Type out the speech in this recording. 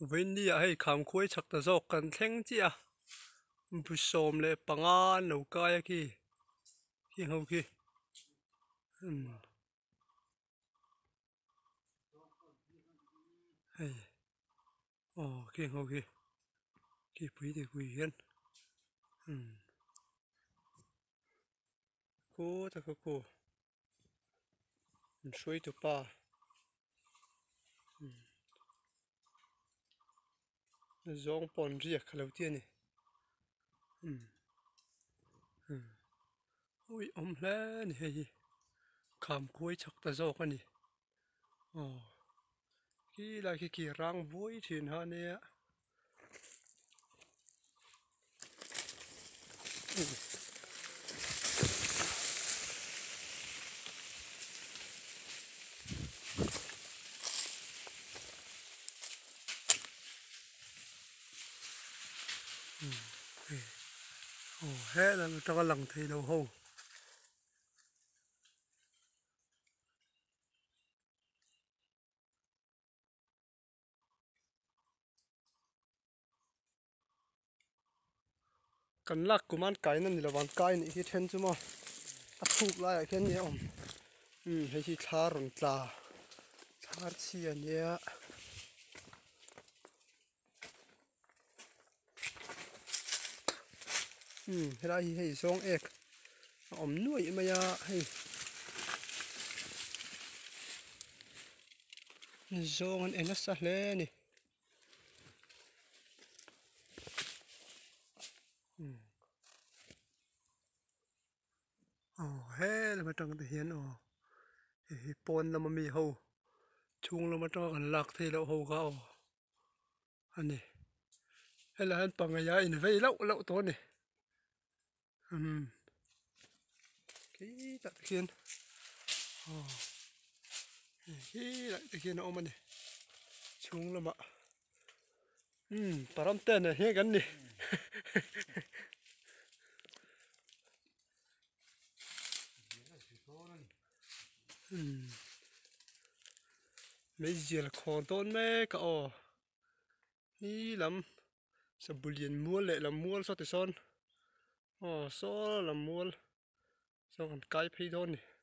vin ni a hei kham khuai chak ta zawk kan thleng chi a bu som le panga no kai a ki hi ho ki hmm. hei o ki ho ki ki pui thì pui hiền cô ta cô cô suy tụ pa zong pon riak khalo tiani um hmm. hmm. um oi om la ni hei kham khuai chak ta zok ani o oh. ki là cái ki rang vui thin ha ne um hồ ừ, ừ. hé là cho lần thì đầu hồ cần lắc của man cái nên là bàn cái này khi trên chứ mà ắt thuộc lại cái này ông ừ hay khi thar rồi ta thar chi anh à ấy ừ hmm, ra hi hay song ek om nuôi mà ya hay song an nó sạch lên ni oh he là mà trong thì hiền ồ, hi pon là mà mì hầu chung là mà trong còn lạc thì là hầu gạo anh này hay là anh bằng cái ngày in vây lậu lậu tốn này ừm cái đại khiên ồ cái đại khiên ôm này chúng là mạ ừm param tên này hết gắn đi ừm mấy giờ là khó tôn mấy cả ồ, ý lắm sao liền mua lệ là mua sao thì son ô số là muôn xong còn cái phi thôi này